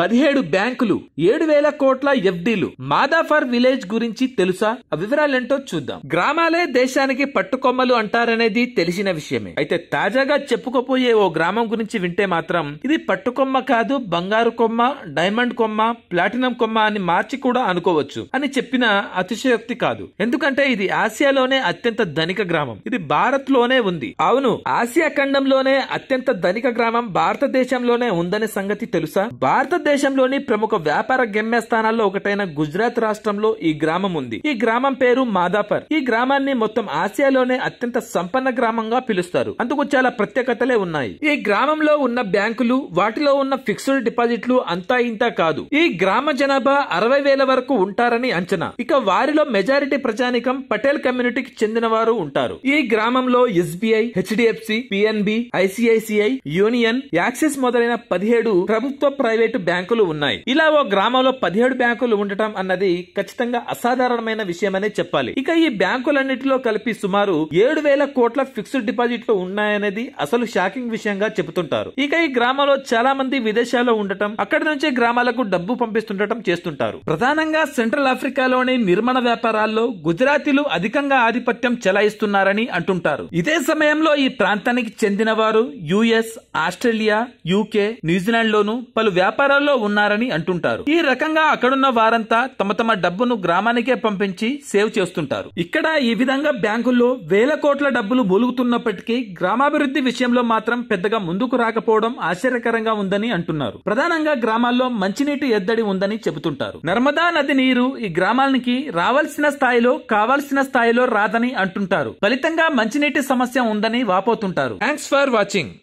పదిహేడు బ్యాంకులు ఏడు వేల కోట్ల ఎఫ్డీలు మాదాఫర్ విలేజ్ గురించి తెలుసా ఆ వివరాలేంటో చూద్దాం గ్రామాలే దేశానికి పట్టుకొమ్మలు అంటారనేది తెలిసిన విషయమే అయితే తాజాగా చెప్పుకోపోయే ఓ గ్రామం గురించి వింటే మాత్రం ఇది పట్టుకొమ్మ కాదు బంగారు కొమ్మ డైమండ్ కొమ్మ ప్లాటినం కొమ్మ అని మార్చి కూడా అనుకోవచ్చు అని చెప్పిన అతిశయోక్తి కాదు ఎందుకంటే ఇది ఆసియాలోనే అత్యంత ధనిక గ్రామం ఇది భారత్ లోనే ఉంది అవును ఆసియా ఖండంలోనే అత్యంత ధనిక గ్రామం భారతదేశంలోనే ఉందనే సంగతి తెలుసా భారత భారతదేశంలోని ప్రముఖ వ్యాపార గమ్య స్థానాల్లో ఒకటైన గుజరాత్ రాష్ట్రంలో ఈ గ్రామం ఉంది ఈ గ్రామం పేరు మాదాపర్ ఈ గ్రామాన్ని మొత్తం ఆసియాలోనే అత్యంత సంపన్న గ్రామంగా పిలుస్తారు అందుకు చాలా ప్రత్యేకతలే ఉన్నాయి ఈ గ్రామంలో ఉన్న బ్యాంకులు వాటిలో ఉన్న ఫిక్స్డ్ డిపాజిట్లు అంతా ఇంతా కాదు ఈ గ్రామ జనాభా అరవై వేల వరకు ఉంటారని అంచనా ఇక వారిలో మెజారిటీ ప్రజానికం పటేల్ కమ్యూనిటీకి చెందిన వారు ఉంటారు ఈ గ్రామంలో SBI HDFC PNB ICICI Union Axis మొదలైన పదిహేడు ప్రభుత్వ ప్రైవేటు బ్యాంకు బ్యాంకులు ఉన్నాయి ఇలా ఓ గ్రామంలో పదిహేడు బ్యాంకులు ఉండటం అన్నది ఖచ్చితంగా అసాధారణమైన విషయమనే చెప్పాలి ఇక ఈ బ్యాంకులన్నిటిలో కలిపి సుమారు ఏడు వేల కోట్ల ఫిక్స్డ్ డిపాజిట్లు ఉన్నాయనేది అసలు షాకింగ్ విషయంగా చెబుతుంటారు ఇక ఈ గ్రామంలో చాలా మంది విదేశాల్లో ఉండటం అక్కడ నుంచి గ్రామాలకు డబ్బు పంపిస్తుండటం చేస్తుంటారు ప్రధానంగా సెంట్రల్ ఆఫ్రికాలోని నిర్మాణ వ్యాపారాల్లో గుజరాతీలు అధికంగా ఆధిపత్యం చెలాయిస్తున్నారని అంటుంటారు ఇదే సమయంలో ఈ ప్రాంతానికి చెందిన వారు యుఎస్ ఆస్ట్రేలియా యూకే న్యూజిలాండ్ లోను పలు వ్యాపారాలు కష్టాల్లో ఉన్నారని అంటుంటారు ఈ రకంగా అక్కడున్న వారంతా తమ తమ డబ్బును గ్రామానికే పంపించి సేవ్ చేస్తుంటారు ఇక్కడ ఈ విధంగా బ్యాంకుల్లో వేల కోట్ల డబ్బులు మూలుగుతున్నప్పటికీ గ్రామాభివృద్ధి విషయంలో మాత్రం పెద్దగా ముందుకు రాకపోవడం ఆశ్చర్యకరంగా ఉందని అంటున్నారు ప్రధానంగా గ్రామాల్లో మంచినీటి ఎద్దడి ఉందని చెబుతుంటారు నర్మదా నది నీరు ఈ గ్రామానికి రావాల్సిన స్థాయిలో కావాల్సిన స్థాయిలో రాదని అంటుంటారు ఫలితంగా మంచినీటి సమస్య ఉందని వాపోతుంటారు థ్యాంక్స్ ఫర్ వాచింగ్